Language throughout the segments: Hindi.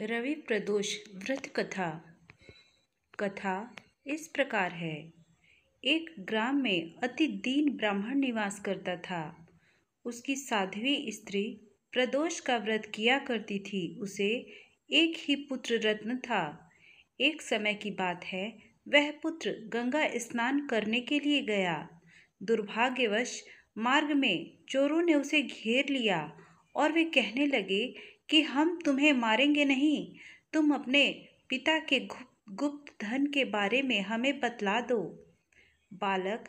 रवि प्रदोष व्रत कथा कथा इस प्रकार है एक ग्राम में अति दीन ब्राह्मण निवास करता था उसकी साध्वी स्त्री प्रदोष का व्रत किया करती थी उसे एक ही पुत्र रत्न था एक समय की बात है वह पुत्र गंगा स्नान करने के लिए गया दुर्भाग्यवश मार्ग में चोरों ने उसे घेर लिया और वे कहने लगे कि हम तुम्हें मारेंगे नहीं तुम अपने पिता के गुप्त धन के बारे में हमें बतला दो बालक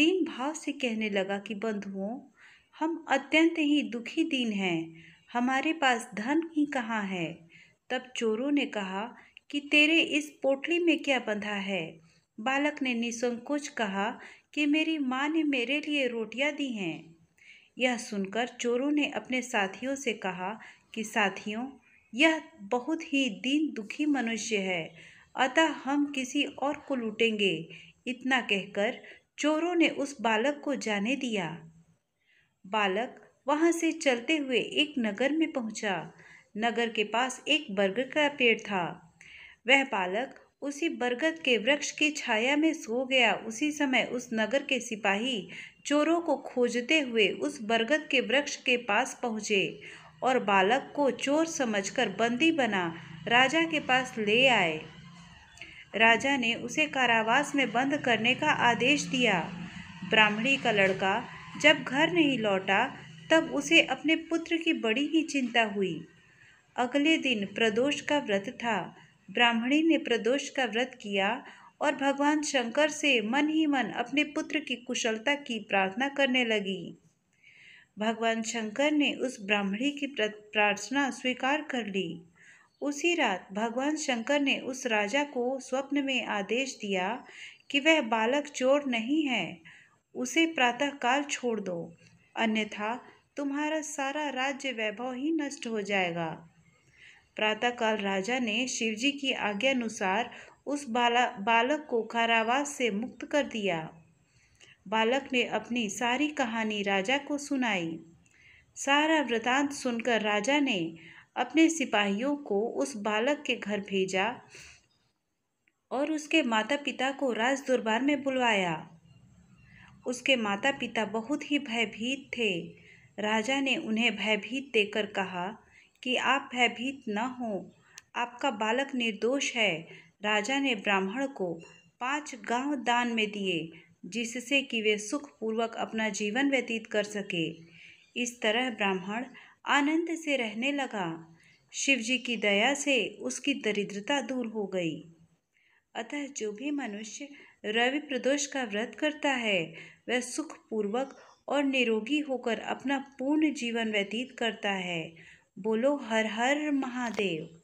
दीन भाव से कहने लगा कि बंधुओं हम अत्यंत ही दुखी दीन हैं हमारे पास धन ही कहाँ है तब चोरों ने कहा कि तेरे इस पोटली में क्या बंधा है बालक ने निसंकोच कहा कि मेरी माँ ने मेरे लिए रोटियाँ दी हैं यह सुनकर चोरों ने अपने साथियों से कहा कि साथियों यह बहुत ही दीन दुखी मनुष्य है अतः हम किसी और को लूटेंगे इतना कहकर चोरों ने उस बालक को जाने दिया बालक वहाँ से चलते हुए एक नगर में पहुँचा नगर के पास एक बरगद का पेड़ था वह बालक उसी बरगद के वृक्ष की छाया में सो गया उसी समय उस नगर के सिपाही चोरों को खोजते हुए उस बरगद के वृक्ष के पास पहुँचे और बालक को चोर समझकर बंदी बना राजा के पास ले आए राजा ने उसे कारावास में बंद करने का आदेश दिया ब्राह्मणी का लड़का जब घर नहीं लौटा तब उसे अपने पुत्र की बड़ी ही चिंता हुई अगले दिन प्रदोष का व्रत था ब्राह्मणी ने प्रदोष का व्रत किया और भगवान शंकर से मन ही मन अपने पुत्र की कुशलता की प्रार्थना करने लगी भगवान शंकर ने उस ब्राह्मणी की प्रार्थना स्वीकार कर ली उसी रात भगवान शंकर ने उस राजा को स्वप्न में आदेश दिया कि वह बालक चोर नहीं है उसे प्रातःकाल छोड़ दो अन्यथा तुम्हारा सारा राज्य वैभव ही नष्ट हो जाएगा प्रातःकाल राजा ने शिवजी की आज्ञा अनुसार उस बाला बालक को कारावास से मुक्त कर दिया बालक ने अपनी सारी कहानी राजा को सुनाई सारा वृतांत सुनकर राजा ने अपने सिपाहियों को उस बालक के घर भेजा और उसके माता पिता को राज दरबार में बुलवाया उसके माता पिता बहुत ही भयभीत थे राजा ने उन्हें भयभीत देकर कहा कि आप भयभीत न हो आपका बालक निर्दोष है राजा ने ब्राह्मण को पांच गांव दान में दिए जिससे कि वे सुखपूर्वक अपना जीवन व्यतीत कर सके इस तरह ब्राह्मण आनंद से रहने लगा शिवजी की दया से उसकी दरिद्रता दूर हो गई अतः जो भी मनुष्य रवि प्रदोष का व्रत करता है वह सुखपूर्वक और निरोगी होकर अपना पूर्ण जीवन व्यतीत करता है बोलो हर हर महादेव